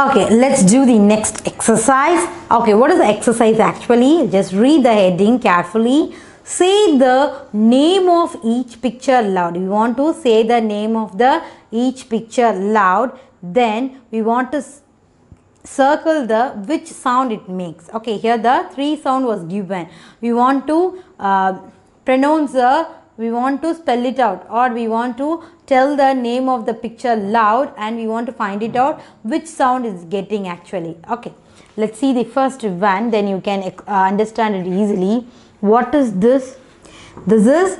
okay let's do the next exercise okay what is the exercise actually just read the heading carefully say the name of each picture loud we want to say the name of the each picture loud then we want to circle the which sound it makes okay here the three sound was given we want to uh, pronounce the we want to spell it out or we want to tell the name of the picture loud and we want to find it out which sound is getting actually. Okay, let's see the first one then you can uh, understand it easily. What is this? This is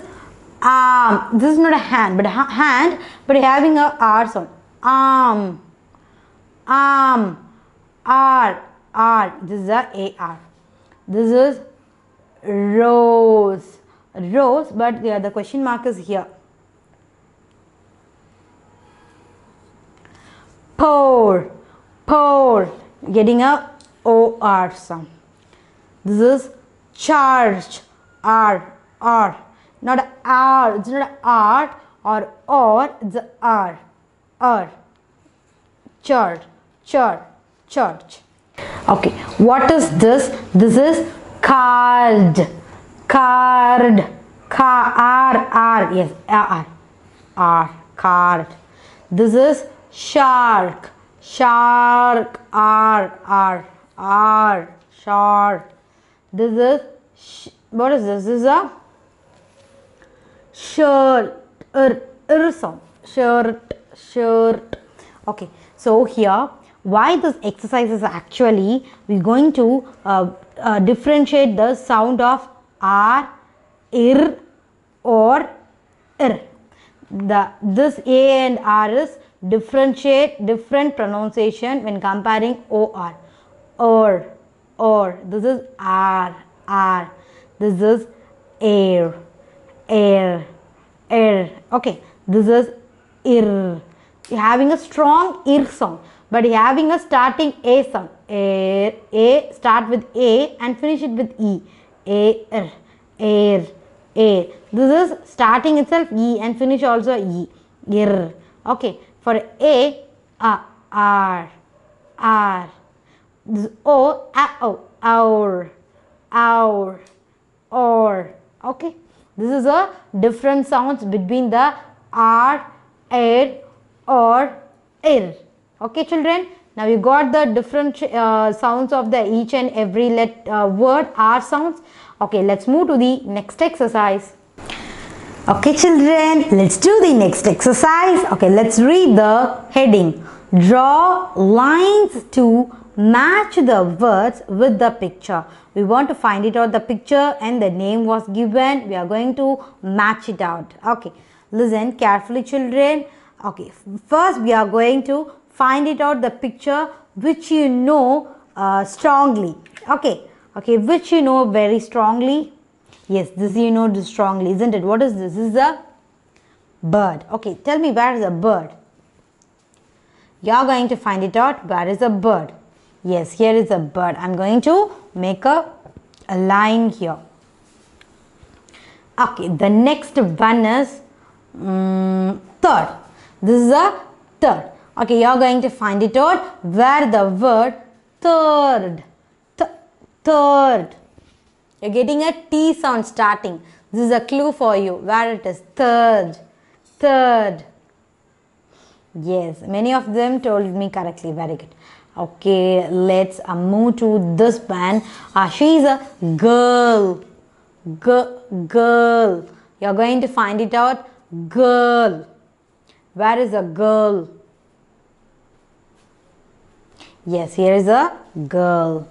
Um, this is not a hand but a ha hand but having a R sound. Arm, um, arm, um, R, R. This is AR. This is rose, rose but yeah, the question mark is here pour, pour, getting a OR sound. This is charge, R, R, not R, it's not R or OR, it's R, R, charge, charge, charge. Okay, what is this? This is card, card, car, R, R, yes, R, R, card. This is shark shark r r r shark this is what is this this is a shirt er, er sound shirt shirt okay so here why this exercise is actually we're going to uh, uh, differentiate the sound of r ir or ir the this a and r is differentiate different pronunciation when comparing OR. Or, er, or, er, this is R, R, this is air, air, air. Okay, this is ir. You're having a strong ir sound, but you're having a starting a sound. Air, a, start with a and finish it with e. Air, air, air. This is starting itself e and finish also e. Ir. Okay, for A, our, our, or. Okay. This is a different sounds between the R, air, or, ir. Okay, children. Now you got the different uh, sounds of the each and every let uh, word R sounds. Okay, let's move to the next exercise. Okay children, let's do the next exercise. Okay, let's read the heading. Draw lines to match the words with the picture. We want to find it out the picture and the name was given. We are going to match it out. Okay, listen carefully children. Okay, first we are going to find it out the picture which you know uh, strongly. Okay, okay, which you know very strongly Yes, this you know strongly, isn't it? What is this? This is a bird. Okay, tell me where is a bird? You are going to find it out. Where is a bird? Yes, here is a bird. I'm going to make a, a line here. Okay, the next one is um, third. This is a third. Okay, you are going to find it out where the word third, th third you're getting a T sound starting. This is a clue for you where it is. Third. Third. Yes, many of them told me correctly. Very good. Okay, let's uh, move to this band. Uh, she is a girl. Girl. Girl. You're going to find it out. Girl. Where is a girl? Yes, here is a girl.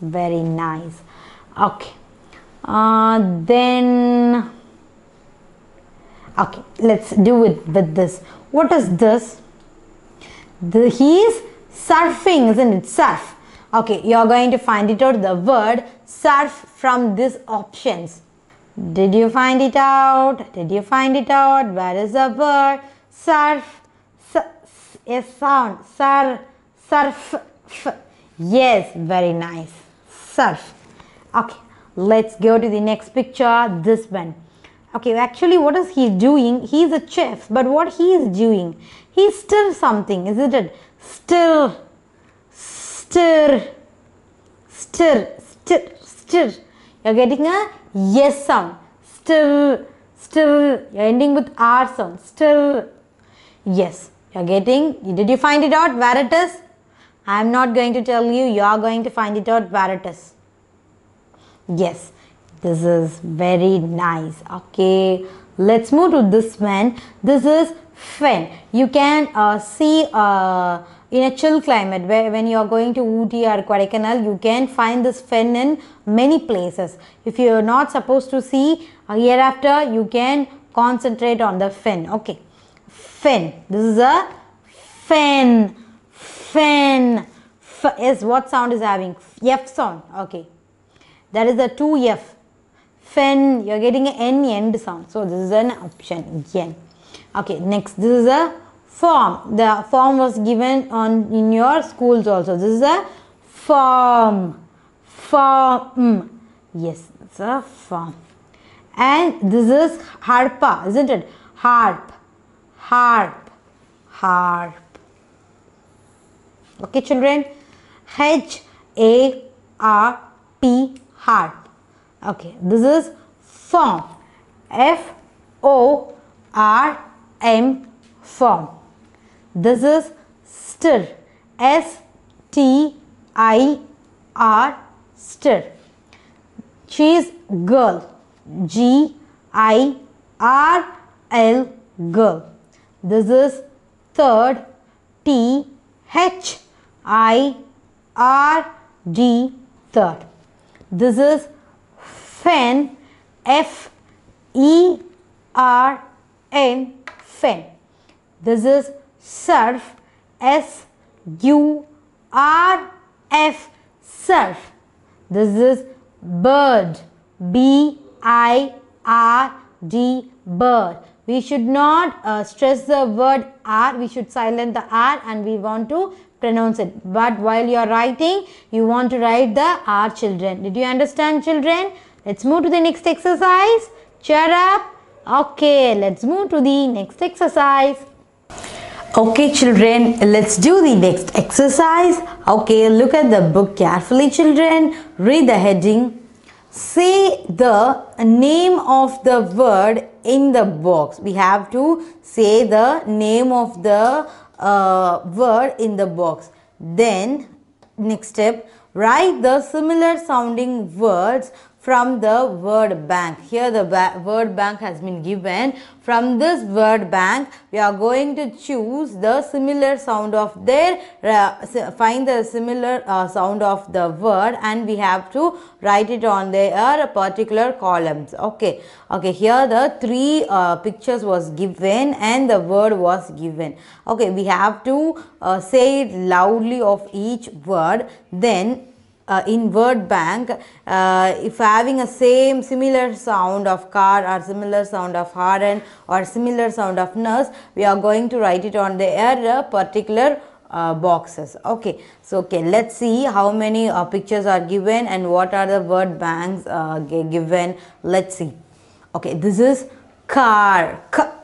Very nice. Okay. Uh, then okay let's do it with this what is this the, he is surfing isn't it surf okay you're going to find it out the word surf from these options did you find it out did you find it out where is the word surf a sound Surf. surf f. yes very nice surf okay let's go to the next picture this one okay actually what is he doing he's a chef but what he is doing he stir something isn't it stir stir stir stir stir you're getting a yes sound stir stir you're ending with r sound stir yes you're getting did you find it out where it is i'm not going to tell you you are going to find it out where it is yes this is very nice okay let's move to this fan this is fen you can uh, see uh, in a chill climate where when you are going to Ooty or Kodaikanal you can find this fen in many places if you are not supposed to see uh, hereafter you can concentrate on the fin okay fin this is a fin fin F is what sound is having f sound okay that is a 2f fen you're getting an n end sound so this is an option n okay next this is a form the form was given on in your schools also this is a form form yes it's a form and this is harpa isn't it harp harp harp okay children h a r p heart okay this is form f o r m form this is stir s t i r stir she is girl g i r l girl this is third t h i r d third this is fen, F E R N, fen. This is surf, S U R F, surf. This is bird, B I R D, bird we should not uh, stress the word R, we should silent the R and we want to pronounce it. But while you are writing, you want to write the R children. Did you understand children? Let's move to the next exercise. Cheer up. Okay, let's move to the next exercise. Okay children, let's do the next exercise. Okay, look at the book carefully children. Read the heading say the name of the word in the box. We have to say the name of the uh, word in the box. Then next step, write the similar sounding words from the word bank. Here the ba word bank has been given. From this word bank, we are going to choose the similar sound of their, uh, find the similar uh, sound of the word and we have to write it on their uh, particular columns. Okay. Okay. Here the three uh, pictures was given and the word was given. Okay. We have to uh, say it loudly of each word. Then uh, in word bank uh, if having a same similar sound of car or similar sound of horn or similar sound of nurse we are going to write it on their particular uh, boxes okay so okay let's see how many uh, pictures are given and what are the word banks uh, given let's see okay this is car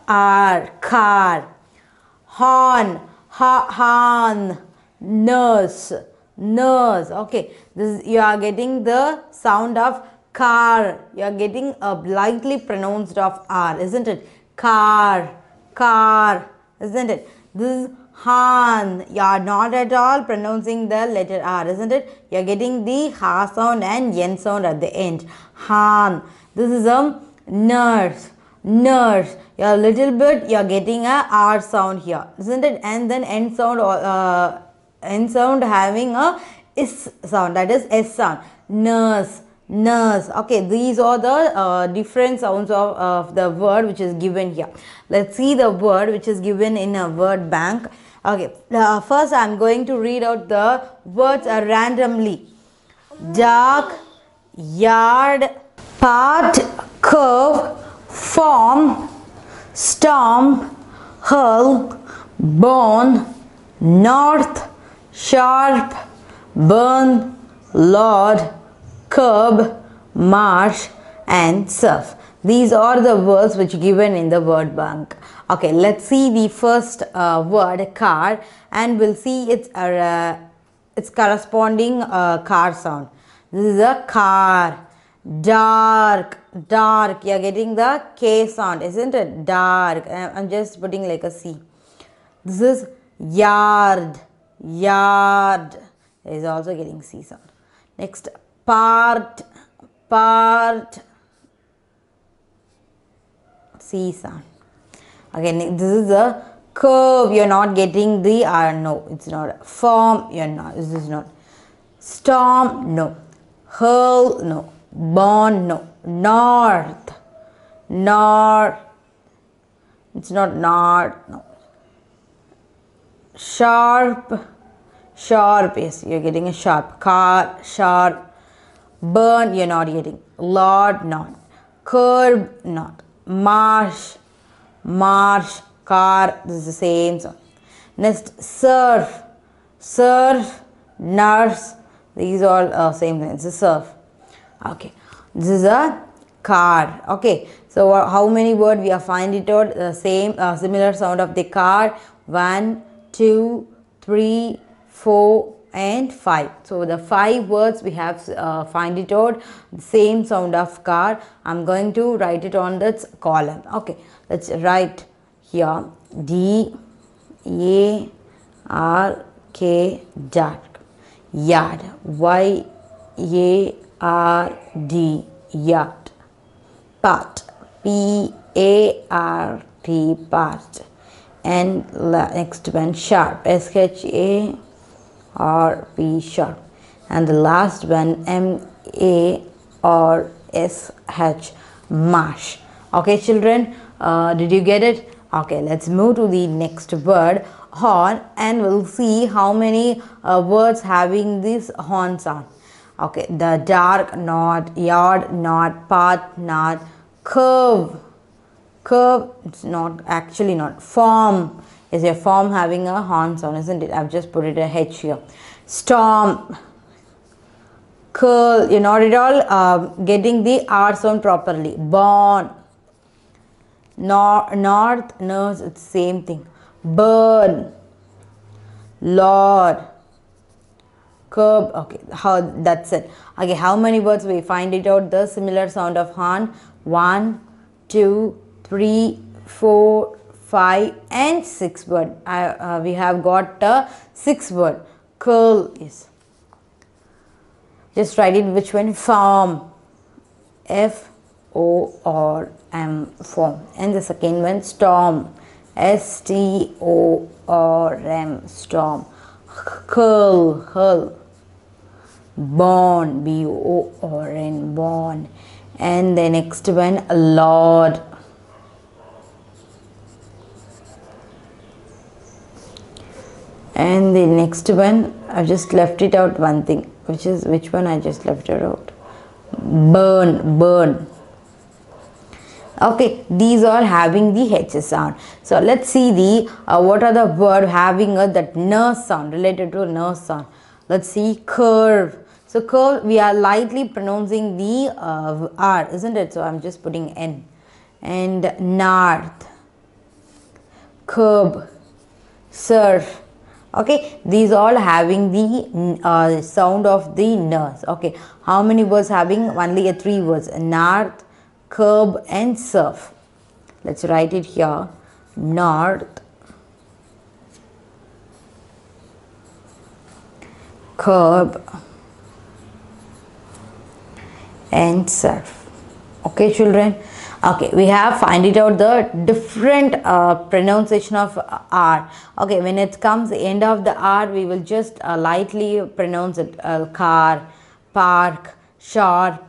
car car horn ha horn nurse nurse. Okay, this you are getting the sound of car. You are getting a lightly pronounced of R, isn't it? Car, car, isn't it? This is Han. You are not at all pronouncing the letter R, isn't it? You are getting the Ha sound and Yen sound at the end. Han. This is a nurse. Nurse. You are little bit, you are getting a R sound here, isn't it? And then N sound uh, n sound having a s sound that is s sound nurse nurse okay these are the uh, different sounds of, of the word which is given here let's see the word which is given in a word bank okay uh, first i'm going to read out the words uh, randomly dark yard part curve form storm hull bone north sharp, burn, lord, curb, march and surf. These are the words which given in the word bank. Okay, let's see the first uh, word car and we'll see its, uh, its corresponding uh, car sound. This is a car. Dark, dark. You're getting the K sound, isn't it? Dark. Uh, I'm just putting like a C. This is yard yard is also getting C sound. Next, part, part, C sound. Okay, this is the curve. You're not getting the R. Uh, no, it's not. Form. You're not. This is not. Storm. No. Hurl. No. Born. No. North. North. It's not north. No sharp sharp yes you're getting a sharp car sharp burn you're not getting Lord, not curb not marsh marsh car this is the same So, next surf surf nurse these all uh, same thing it's a surf okay this is a car okay so how many word we are find it out same uh, similar sound of the car van 2, 3, 4 and 5. So the 5 words we have uh, find it out same sound of car. I'm going to write it on this column. Okay, let's write here D A R K dark yard Y A R D yard part P A R T part and next one sharp S H A R P or P sharp and the last one M A or S H mash okay children uh, did you get it okay let's move to the next word horn and we'll see how many uh, words having this horn sound okay the dark knot yard knot path knot curve curve it's not actually not form is a form having a horn sound isn't it i've just put it a h here storm curl you're not at all uh, getting the r sound properly born Nor- north nurse, it's same thing burn lord curb okay how that's it okay how many words we find it out the similar sound of horn one two 3, 4, 5 and 6 word. I, uh, we have got a 6 word. Curl is. Just write it which one? Form. F O R M form. And the second one storm. S T O R M storm. Curl. Curl. Born. B O R N born. And the next one Lord and the next one I've just left it out one thing which is which one I just left it out burn burn okay these are having the h sound so let's see the uh, what are the word having that n sound related to n sound let's see curve so curve we are lightly pronouncing the uh, r isn't it so i'm just putting n and north curb surf okay these all having the uh, sound of the nurse okay how many words having only a three words north curb and surf let's write it here north curb and surf okay children okay we have find it out the different uh, pronunciation of uh, r okay when it comes end of the r we will just uh, lightly pronounce it uh, car park sharp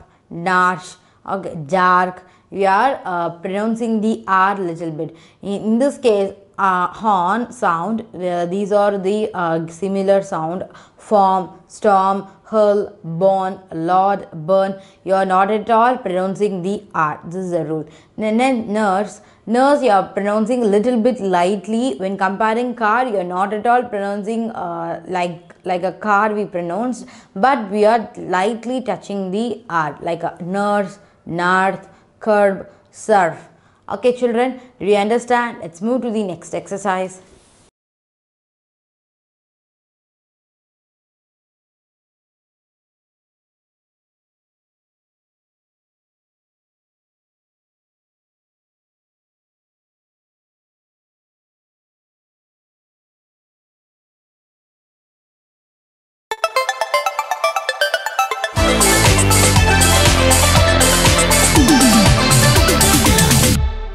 dash okay dark we are uh, pronouncing the r little bit in, this case uh, horn sound uh, these are the uh, similar sound form storm hurl, born, lord, burn. You are not at all pronouncing the R. This is the rule. then nurse, nurse you are pronouncing a little bit lightly. When comparing car, you are not at all pronouncing uh, like like a car we pronounced but we are lightly touching the R like a nurse, north, curb, surf. Okay children, do you understand? Let's move to the next exercise.